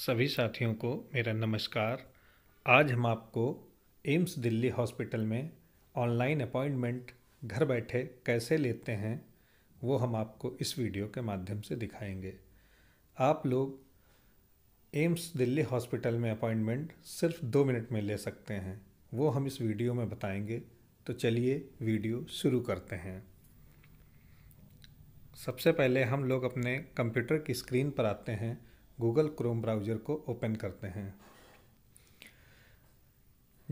सभी साथियों को मेरा नमस्कार आज हम आपको एम्स दिल्ली हॉस्पिटल में ऑनलाइन अपॉइंटमेंट घर बैठे कैसे लेते हैं वो हम आपको इस वीडियो के माध्यम से दिखाएंगे आप लोग एम्स दिल्ली हॉस्पिटल में अपॉइंटमेंट सिर्फ दो मिनट में ले सकते हैं वो हम इस वीडियो में बताएंगे तो चलिए वीडियो शुरू करते हैं सबसे पहले हम लोग अपने कंप्यूटर की स्क्रीन पर आते हैं गूगल क्रोम ब्राउज़र को ओपन करते हैं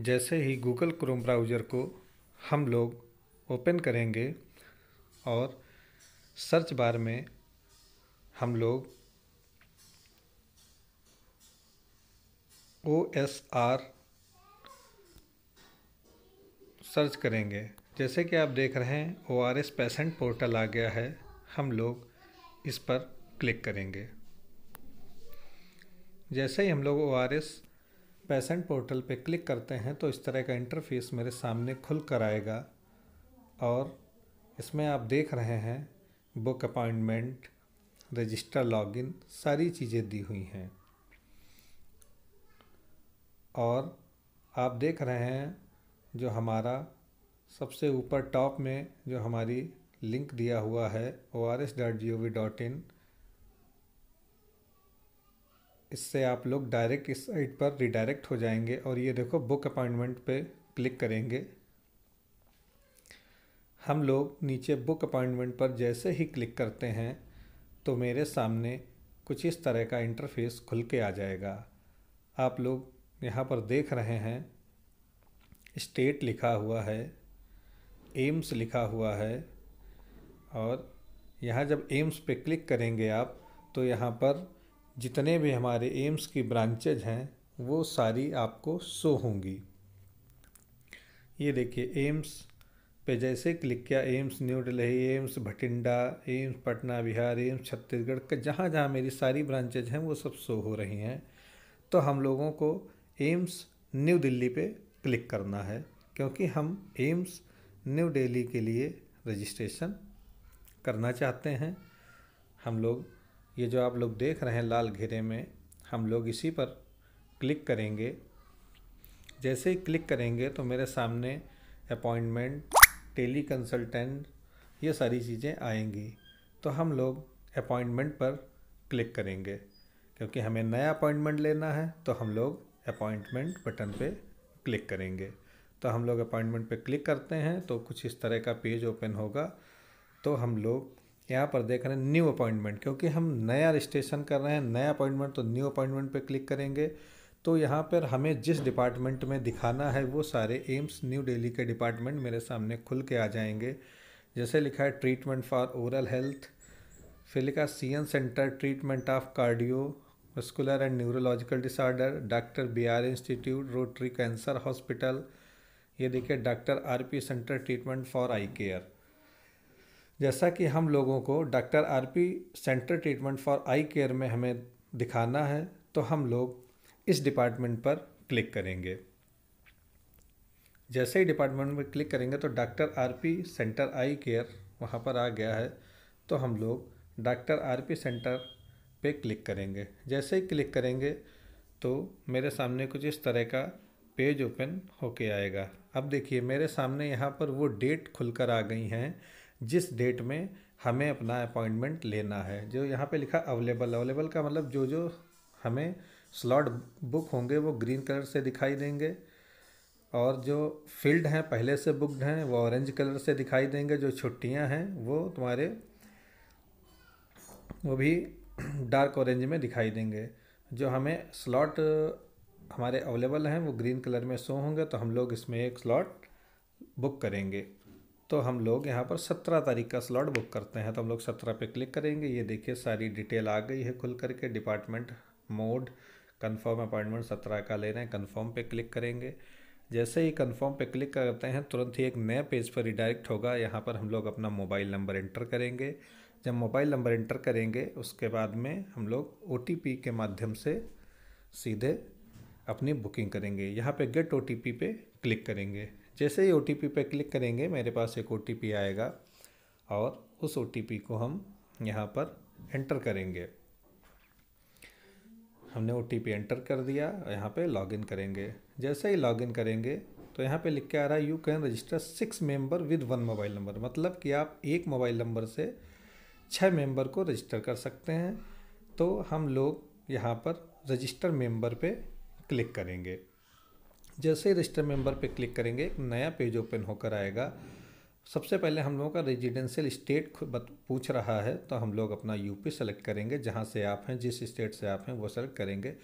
जैसे ही गूगल क्रोम ब्राउज़र को हम लोग ओपन करेंगे और सर्च बार में हम लोग ओ एस आर सर्च करेंगे जैसे कि आप देख रहे हैं O R S patient portal आ गया है हम लोग इस पर क्लिक करेंगे जैसे ही हम लोग O R S patient portal पे क्लिक करते हैं तो इस तरह का इंटरफेस मेरे सामने खुल कर आएगा और इसमें आप देख रहे हैं बुक अपॉइंटमेंट रजिस्टर लॉगिन सारी चीज़ें दी हुई हैं और आप देख रहे हैं जो हमारा सबसे ऊपर टॉप में जो हमारी लिंक दिया हुआ है O R S dot G O V dot in इससे आप लोग डायरेक्ट इस साइट पर रिडायरेक्ट हो जाएंगे और ये देखो बुक अपॉइंटमेंट पे क्लिक करेंगे हम लोग नीचे बुक अपॉइंटमेंट पर जैसे ही क्लिक करते हैं तो मेरे सामने कुछ इस तरह का इंटरफेस खुल के आ जाएगा आप लोग यहाँ पर देख रहे हैं स्टेट लिखा हुआ है एम्स लिखा हुआ है और यहाँ जब एम्स पे क्लिक करेंगे आप तो यहाँ पर जितने भी हमारे एम्स की ब्रांचेज हैं वो सारी आपको शो होंगी ये देखिए एम्स पे जैसे क्लिक किया एम्स न्यू दिल्ली एम्स भटिंडा एम्स पटना बिहार एम्स छत्तीसगढ़ का जहाँ जहाँ मेरी सारी ब्रांचेज हैं वो सब शो हो रही हैं तो हम लोगों को एम्स न्यू दिल्ली पे क्लिक करना है क्योंकि हम एम्स न्यू दिल्ली के लिए रजिस्ट्रेशन करना चाहते हैं हम लोग ये जो आप लोग देख रहे हैं लाल घेरे में हम लोग इसी पर क्लिक करेंगे जैसे ही क्लिक करेंगे तो मेरे सामने अपॉइंटमेंट टेली कंसल्टेंट ये सारी चीज़ें आएंगी तो हम लोग अपॉइंटमेंट पर क्लिक करेंगे क्योंकि हमें नया अपॉइंटमेंट लेना है तो हम लोग अपॉइंटमेंट बटन पे क्लिक करेंगे तो हम लोग अपॉइंटमेंट पे क्लिक करते हैं तो कुछ इस तरह का पेज ओपन होगा तो हम लोग यहाँ पर देख रहे हैं न्यू अपॉइंटमेंट क्योंकि हम नया रजिस्ट्रेशन कर रहे हैं नया अपॉइंटमेंट तो न्यू अपॉइंटमेंट पे क्लिक करेंगे तो यहाँ पर हमें जिस डिपार्टमेंट में दिखाना है वो सारे एम्स न्यू डेली के डिपार्टमेंट मेरे सामने खुल के आ जाएंगे जैसे लिखा है ट्रीटमेंट फॉर ओरल हेल्थ फिर लिखा C N centre treatment of cardio muscular and neurological disorder doctor B R institute rotary cancer hospital ये देखिए doctor R P centre treatment for eye care जैसा कि हम लोगों को doctor R P centre treatment for eye care में हमें दिखाना है तो हम लोग इस डिपार्टमेंट पर क्लिक करेंगे जैसे ही डिपार्टमेंट में क्लिक करेंगे तो doctor R P centre eye care वहाँ पर आ गया है तो हम लोग डॉक्टर आर पी सेंटर पे क्लिक करेंगे जैसे ही क्लिक करेंगे तो मेरे सामने कुछ इस तरह का पेज ओपन होके आएगा अब देखिए मेरे सामने यहाँ पर वो डेट खुलकर आ गई हैं जिस डेट में हमें अपना अपॉइंटमेंट लेना है जो यहाँ पे लिखा अवेलेबल अवेलेबल का मतलब जो जो हमें स्लॉट बुक होंगे वो ग्रीन कलर से दिखाई देंगे और जो फील्ड हैं पहले से बुकड हैं वो ऑरेंज कलर से दिखाई देंगे जो छुट्टियां हैं वो तुम्हारे वो भी डार्क ऑरेंज में दिखाई देंगे जो हमें स्लॉट हमारे अवेलेबल हैं वो ग्रीन कलर में शो होंगे तो हम लोग इसमें एक स्लॉट बुक करेंगे तो हम लोग यहाँ पर सत्रह तारीख का स्लॉट बुक करते हैं तो हम लोग सत्रह पे क्लिक करेंगे ये देखिए सारी डिटेल आ गई है खुल करके डिपार्टमेंट मोड कंफर्म अपॉइंटमेंट सत्रह का ले रहे हैं कंफर्म पे क्लिक करेंगे जैसे ही कंफर्म पे क्लिक करते हैं तुरंत ही एक नए पेज पर रिडायरेक्ट होगा यहाँ पर हम लोग अपना मोबाइल नंबर इंटर करेंगे जब मोबाइल नंबर एंटर करेंगे उसके बाद में हम लोग ओ के माध्यम से सीधे अपनी बुकिंग करेंगे यहाँ पे गेट ओ पे क्लिक करेंगे जैसे ही ओ टी पी पर क्लिक करेंगे मेरे पास एक ओ टी पी आएगा और उस ओ टी पी को हम यहाँ पर एंटर करेंगे हमने ओ टी पी एंटर कर दिया और यहाँ पे लॉगिन करेंगे जैसे ही लॉगिन करेंगे तो यहाँ पे लिख के आ रहा है you can register six member with one mobile number मतलब कि आप एक मोबाइल नंबर से छः मेंबर को रजिस्टर कर सकते हैं तो हम लोग यहाँ पर रजिस्टर मेंबर पे क्लिक करेंगे जैसे ही रजिस्टर मेंबर पे क्लिक करेंगे एक नया पेज ओपन होकर आएगा सबसे पहले हम लोगों का रेजिडेंशियल स्टेट पूछ रहा है तो हम लोग अपना यूपी सेलेक्ट करेंगे जहाँ से आप हैं जिस स्टेट से आप हैं वो सेलेक्ट करेंगे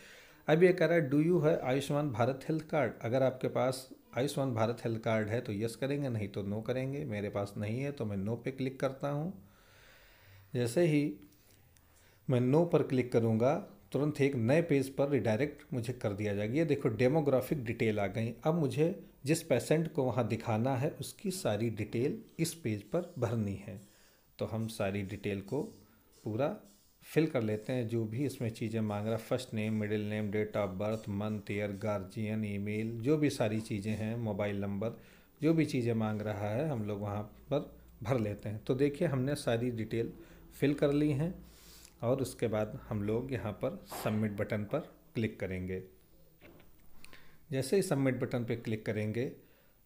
अब ये कह रहा है डू यू है आयुष्मान भारत हेल्थ कार्ड अगर आपके पास आयुष्मान भारत हेल्थ कार्ड है तो यस करेंगे नहीं तो नो करेंगे मेरे पास नहीं है तो मैं नो पे क्लिक करता हूँ जैसे ही मैं नो पर क्लिक करूँगा तुरंत एक नए पेज पर रिडायरेक्ट मुझे कर दिया जाएगा ये देखो डेमोग्राफिक डिटेल आ गई अब मुझे जिस पेशेंट को वहाँ दिखाना है उसकी सारी डिटेल इस पेज पर भरनी है तो हम सारी डिटेल को पूरा फिल कर लेते हैं जो भी इसमें चीज़ें मांग रहा first name middle name date of birth month year guardian email जो भी सारी चीज़ें हैं मोबाइल नंबर जो भी चीज़ें मांग रहा है हम लोग वहाँ पर भर लेते हैं तो देखिए हमने सारी डिटेल फिल कर ली हैं और उसके बाद हम लोग यहाँ पर सबमिट बटन पर क्लिक करेंगे जैसे ही सबमिट बटन पर क्लिक करेंगे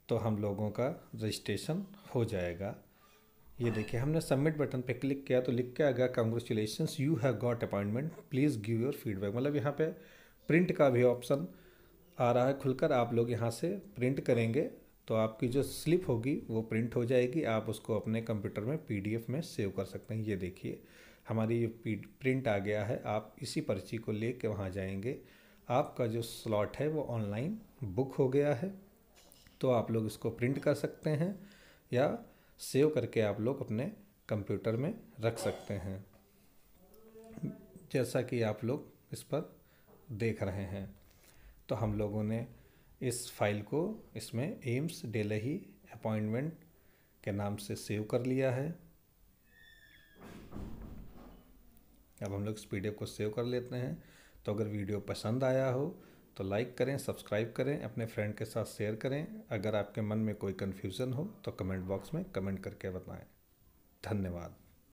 तो हम लोगों का रजिस्ट्रेशन हो जाएगा ये देखिए हमने सबमिट बटन पे क्लिक किया तो लिख के आ गया congratulation you have got appointment please give your feedback मतलब यहाँ पे प्रिंट का भी ऑप्शन आ रहा है खुलकर आप लोग यहाँ से प्रिंट करेंगे तो आपकी जो स्लिप होगी वो प्रिंट हो जाएगी आप उसको अपने कंप्यूटर में पीडीएफ में सेव कर सकते हैं ये देखिए हमारी ये प्रिंट आ गया है आप इसी पर्ची को ले कर वहाँ जाएंगे आपका जो स्लॉट है वो ऑनलाइन बुक हो गया है तो आप लोग इसको प्रिंट कर सकते हैं या सेव करके आप लोग अपने कंप्यूटर में रख सकते हैं जैसा कि आप लोग इस पर देख रहे हैं तो हम लोगों ने इस फाइल को इसमें एम्स डेलही अपॉइंटमेंट के नाम से सेव कर लिया है अब हम लोग इस पी को सेव कर लेते हैं तो अगर वीडियो पसंद आया हो तो लाइक करें सब्सक्राइब करें अपने फ्रेंड के साथ शेयर करें अगर आपके मन में कोई कन्फ्यूज़न हो तो कमेंट बॉक्स में कमेंट करके बताएं धन्यवाद